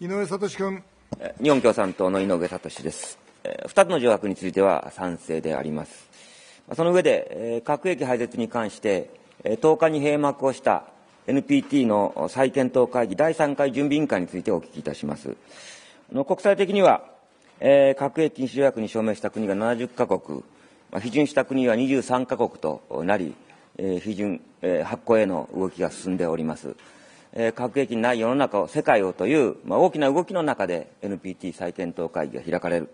井上聡君。日本共産党の井上聡です。2つの条約については賛成であります。その上で、核兵器廃絶に関して、10日に閉幕をした NPT の再検討会議第3回準備委員会についてお聞きいたします。国際的には、核兵器禁止条約に署名した国が70か国、批准した国は23か国となり、批准発行への動きが進んでおります。え核兵器のない世の中を世界をという、まあ、大きな動きの中で NPT 再検討会議が開かれる、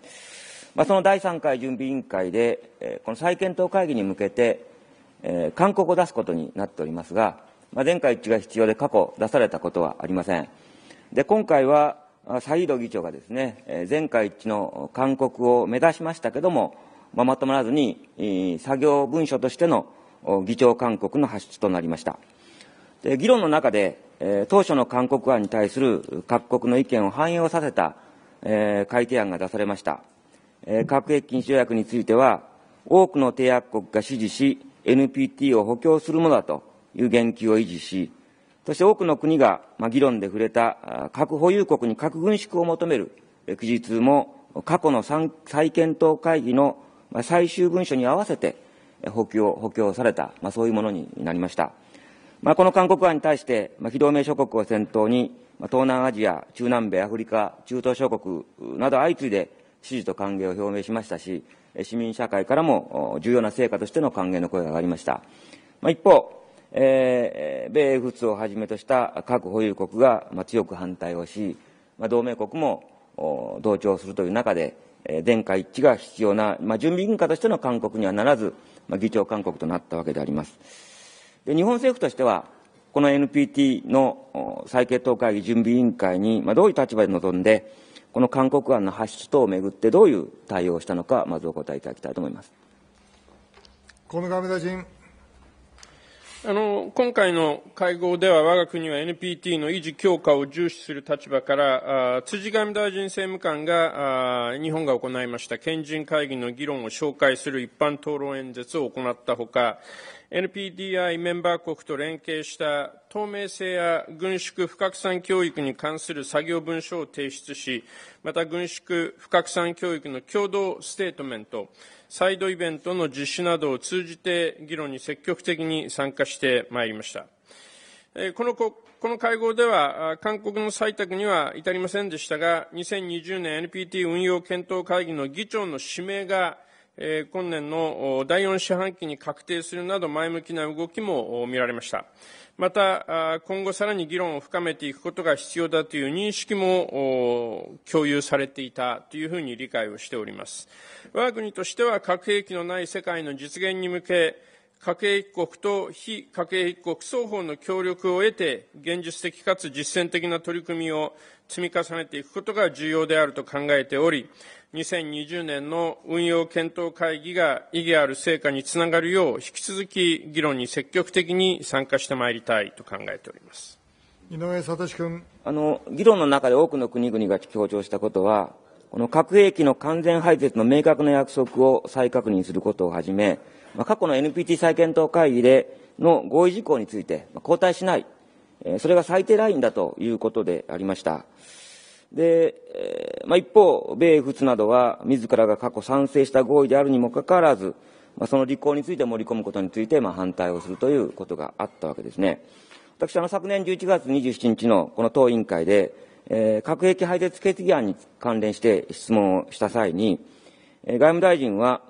まあ、その第3回準備委員会で、えー、この再検討会議に向けて、えー、勧告を出すことになっておりますが、まあ、前回一致が必要で過去出されたことはありませんで今回はサイード議長がですね前回一致の勧告を目指しましたけども、まあ、まとまらずに作業文書としての議長勧告の発出となりましたで議論の中でえ当初の勧告案に対する各国の意見を反映させた、え改定案が出されました、え核兵器禁止条約については多くの締約国が支持し NPT を補強するものだという言及を維持しそして多くの国が、まあ、議論で触れた核保有国に核軍縮を求める記述も過去の再検討会議の最終文書に合わせて補強補強された、まあ、そういうものになりました。まあ、この韓国案に対して、まあ、非同盟諸国を先頭に、まあ、東南アジア、中南米、アフリカ、中東諸国など相次いで支持と歓迎を表明しましたし、市民社会からも重要な成果としての歓迎の声が上がりました。まあ、一方、えー、米仏をはじめとした核保有国が、まあ、強く反対をし、まあ、同盟国も同調するという中で、えー、全会一致が必要な、まあ、準備文化としての勧告にはならず、まあ、議長勧告となったわけであります。で日本政府としては、この NPT の再検討会議準備委員会に、まあ、どういう立場で臨んで、この勧告案の発出等をめぐってどういう対応をしたのか、まずお答えいただきたいと思います河野外務大臣。あの今回の会合では、我が国は NPT の維持・強化を重視する立場から、あ辻外務大臣政務官があ日本が行いました賢人会議の議論を紹介する一般討論演説を行ったほか、NPDI メンバー国と連携した透明性や軍縮不拡散教育に関する作業文書を提出し、また軍縮不拡散教育の共同ステートメント、サイドイベントの実施などを通じて議論に積極的に参加してまいりました。このこの会合では、韓国の採択には至りませんでしたが、2020年 NPT 運用検討会議の議長の指名がえ今年の第4四半期に確定するなど前向きな動きも見られました。また、今後さらに議論を深めていくことが必要だという認識も共有されていたというふうに理解をしております。我が国としては核兵器のない世界の実現に向け、家計一国と非家計一国双方の協力を得て、現実的かつ実践的な取り組みを積み重ねていくことが重要であると考えており、2020年の運用検討会議が意義ある成果につながるよう、引き続き議論に積極的に参加してまいりたいと考えております。井上聡君あの議論の中で多くの国々が強調したことは、この核兵器の完全廃絶の明確な約束を再確認することをはじめ、まあ、過去の NPT 再検討会議での合意事項について、まあ、後退しない、えー、それが最低ラインだということでありました。で、えー、まあ、一方、米仏などは、自らが過去賛成した合意であるにもかかわらず、まあ、その履行について盛り込むことについて、まあ、反対をするということがあったわけですね。私、昨年11月27日のこの党委員会で、えー、核兵器廃絶決議案に関連して質問をした際に、えー、外務大臣は、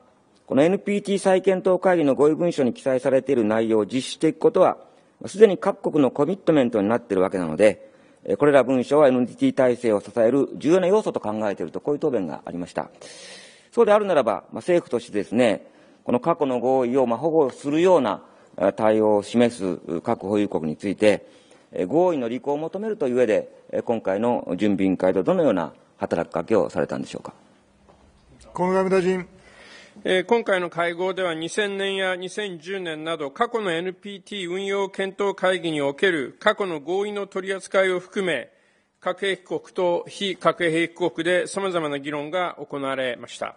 この NPT 再検討会議の合意文書に記載されている内容を実施していくことは、すでに各国のコミットメントになっているわけなので、これら文書は NPT 体制を支える重要な要素と考えていると、こういう答弁がありました。そうであるならば、政府としてですね、この過去の合意を保護するような対応を示す核保有国について、合意の履行を求めるという上で、今回の準備委員会とどのような働きかけをされたんでしょうか。河野大臣。今回の会合では2000年や2010年など過去の NPT 運用検討会議における過去の合意の取り扱いを含め核兵器国と非核兵器国でさまざまな議論が行われました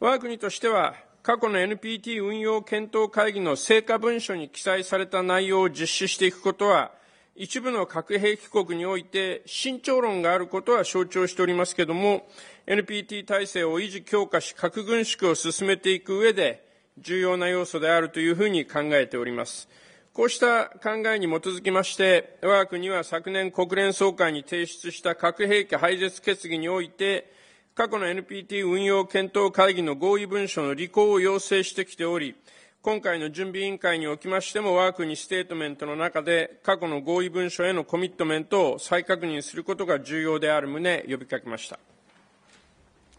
我が国としては過去の NPT 運用検討会議の成果文書に記載された内容を実施していくことは一部の核兵器国において慎重論があることは承知をしておりますけれども、NPT 体制を維持強化し、核軍縮を進めていく上で、重要な要素であるというふうに考えております。こうした考えに基づきまして、我が国は昨年国連総会に提出した核兵器廃絶決議において、過去の NPT 運用検討会議の合意文書の履行を要請してきており、今回の準備委員会におきましても、我が国ステートメントの中で、過去の合意文書へのコミットメントを再確認することが重要である旨、呼びかけました。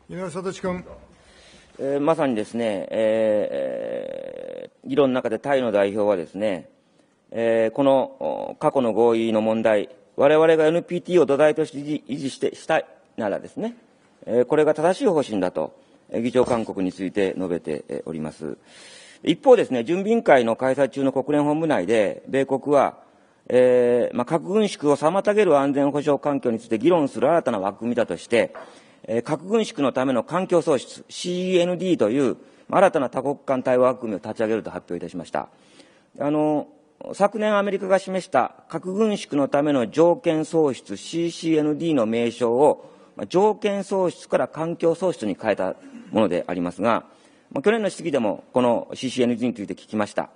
井上聡君。えー、まさにですね、えー、議論の中でタイの代表はですね、えー、この過去の合意の問題、われわれが NPT を土台として維持してしたいならですね、えー、これが正しい方針だと、議長勧告について述べております。一方ですね、準備委員会の開催中の国連本部内で、米国は、えーまあ、核軍縮を妨げる安全保障環境について議論する新たな枠組みだとして、えー、核軍縮のための環境創出、CEND という、新たな多国間対話枠組みを立ち上げると発表いたしました。あの昨年アメリカが示した核軍縮のための条件創出 CCND の名称を条件創出から環境創出に変えたものでありますが、去年の質疑でもこの CCNG について聞きました。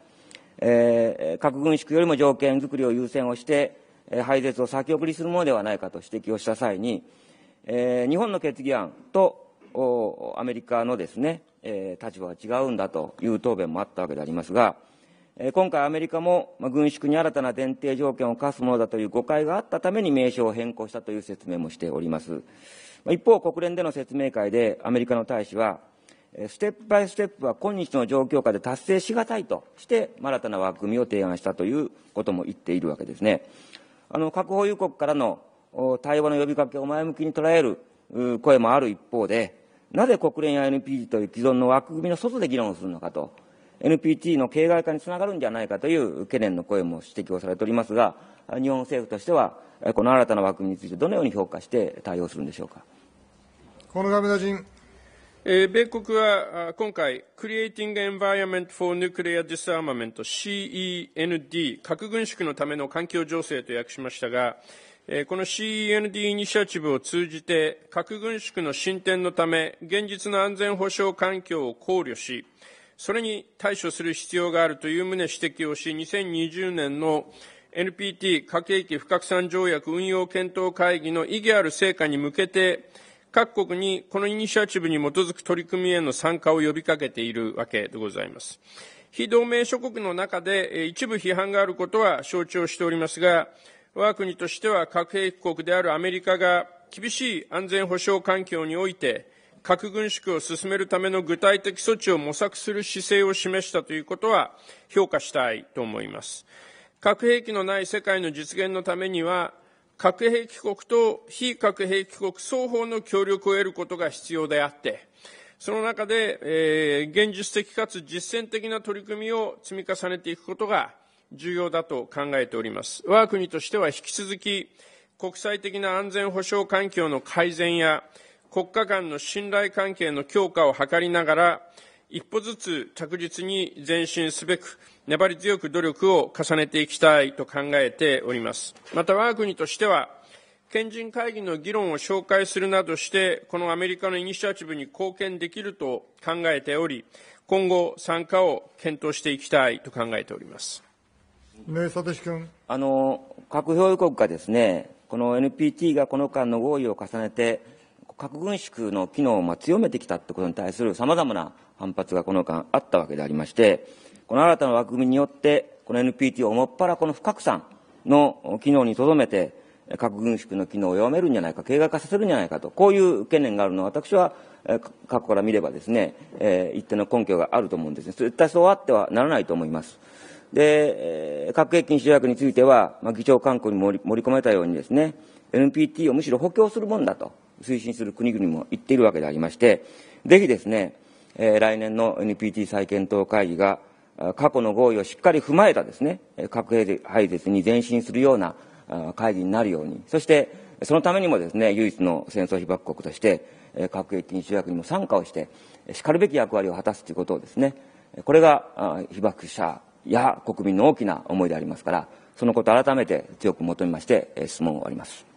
えー、核軍縮よりも条件づくりを優先をして、えー、廃絶を先送りするものではないかと指摘をした際に、えー、日本の決議案とアメリカのですね、えー、立場が違うんだという答弁もあったわけでありますが、えー、今回アメリカも、まあ、軍縮に新たな前提条件を課すものだという誤解があったために名称を変更したという説明もしております。まあ、一方、国連での説明会でアメリカの大使は、ステップバイステップは今日の状況下で達成しがたいとして新たな枠組みを提案したということも言っているわけですね。あの核保有国からの対話の呼びかけを前向きに捉える声もある一方でなぜ国連や NPT という既存の枠組みの外で議論するのかと NPT の形骸化につながるんじゃないかという懸念の声も指摘をされておりますが日本政府としてはこの新たな枠組みについてどのように評価して対応するんでしょうか。河野外務大臣米国は今回、Creating Environment for Nuclear Disarmament CEND 核軍縮のための環境情勢と訳しましたが、この CEND イニシアチブを通じて核軍縮の進展のため現実の安全保障環境を考慮し、それに対処する必要があるという旨指摘をし、2020年の NPT 核兵器不拡散条約運用検討会議の意義ある成果に向けて、各国にこのイニシアチブに基づく取り組みへの参加を呼びかけているわけでございます。非同盟諸国の中で一部批判があることは承知をしておりますが、我が国としては核兵器国であるアメリカが厳しい安全保障環境において、核軍縮を進めるための具体的措置を模索する姿勢を示したということは評価したいと思います。核兵器のない世界の実現のためには、核兵器国と非核兵器国双方の協力を得ることが必要であって、その中で、えー、現実的かつ実践的な取り組みを積み重ねていくことが重要だと考えております。我が国としては引き続き、国際的な安全保障環境の改善や、国家間の信頼関係の強化を図りながら、一歩ずつ着実に前進すべく、粘り強く努力を重ねていきたいと考えております。また我が国としては、賢人会議の議論を紹介するなどして、このアメリカのイニシアチブに貢献できると考えており、今後、参加を検討していきたいと考えております。名聡君。あの、核保有国がですね、この NPT がこの間の合意を重ねて、核軍縮の機能を強めてきたってことに対するさまざまな反発がこの間あったわけでありまして、この新たな枠組みによって、この NPT をもっぱらこの不拡散の機能にとどめて、核軍縮の機能を弱めるんじゃないか、軽骸化させるんじゃないかと、こういう懸念があるのは、私は過去から見ればですね、えー、一定の根拠があると思うんですね。絶対そうあってはならないと思います。で、核兵器禁止条約については、まあ、議長勧告に盛り込めたようにですね、NPT をむしろ補強するもんだと推進する国々も言っているわけでありまして、ぜひですね、えー、来年の NPT 再検討会議が、過去の合意をしっかり踏まえたですね、核兵器廃絶に前進するような会議になるように、そして、そのためにもですね、唯一の戦争被爆国として、核兵器禁止条約にも参加をして、しかるべき役割を果たすということをですね、これが被爆者や国民の大きな思いでありますから、そのことを改めて強く求めまして、質問を終わります。